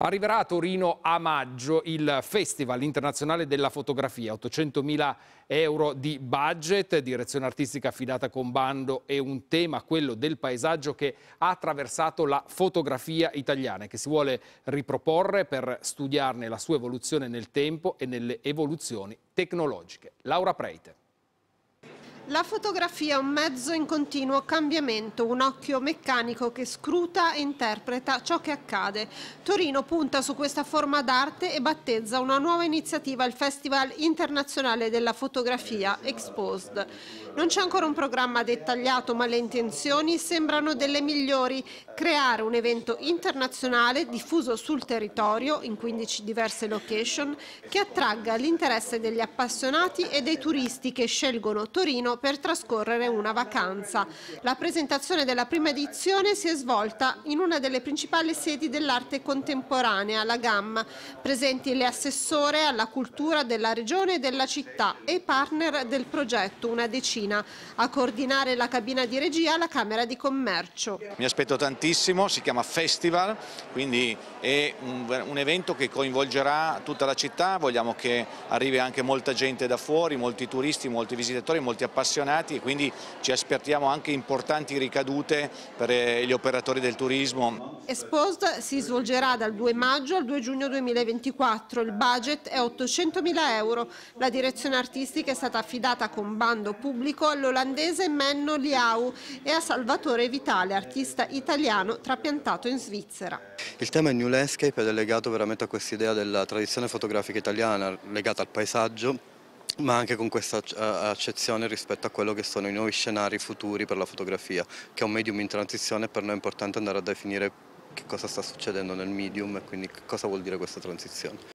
Arriverà a Torino a maggio il Festival internazionale della fotografia, 800.000 euro di budget, direzione artistica affidata con bando e un tema, quello del paesaggio che ha attraversato la fotografia italiana e che si vuole riproporre per studiarne la sua evoluzione nel tempo e nelle evoluzioni tecnologiche. Laura Preite. La fotografia è un mezzo in continuo cambiamento, un occhio meccanico che scruta e interpreta ciò che accade. Torino punta su questa forma d'arte e battezza una nuova iniziativa al Festival Internazionale della Fotografia, Exposed. Non c'è ancora un programma dettagliato, ma le intenzioni sembrano delle migliori. Creare un evento internazionale diffuso sul territorio, in 15 diverse location, che attragga l'interesse degli appassionati e dei turisti che scelgono Torino per trascorrere una vacanza. La presentazione della prima edizione si è svolta in una delle principali sedi dell'arte contemporanea, la GAM, presenti le assessore alla cultura della regione e della città e partner del progetto, una decina, a coordinare la cabina di regia alla Camera di Commercio. Mi aspetto tantissimo, si chiama Festival, quindi è un, un evento che coinvolgerà tutta la città, vogliamo che arrivi anche molta gente da fuori, molti turisti, molti visitatori, molti appassionati appassionati e quindi ci aspettiamo anche importanti ricadute per eh, gli operatori del turismo. Exposed si svolgerà dal 2 maggio al 2 giugno 2024, il budget è 800 mila euro, la direzione artistica è stata affidata con bando pubblico all'olandese Menno Liau e a Salvatore Vitale, artista italiano trapiantato in Svizzera. Il tema New Landscape è legato veramente a questa idea della tradizione fotografica italiana legata al paesaggio ma anche con questa accezione rispetto a quello che sono i nuovi scenari futuri per la fotografia, che è un medium in transizione, per noi è importante andare a definire che cosa sta succedendo nel medium e quindi cosa vuol dire questa transizione.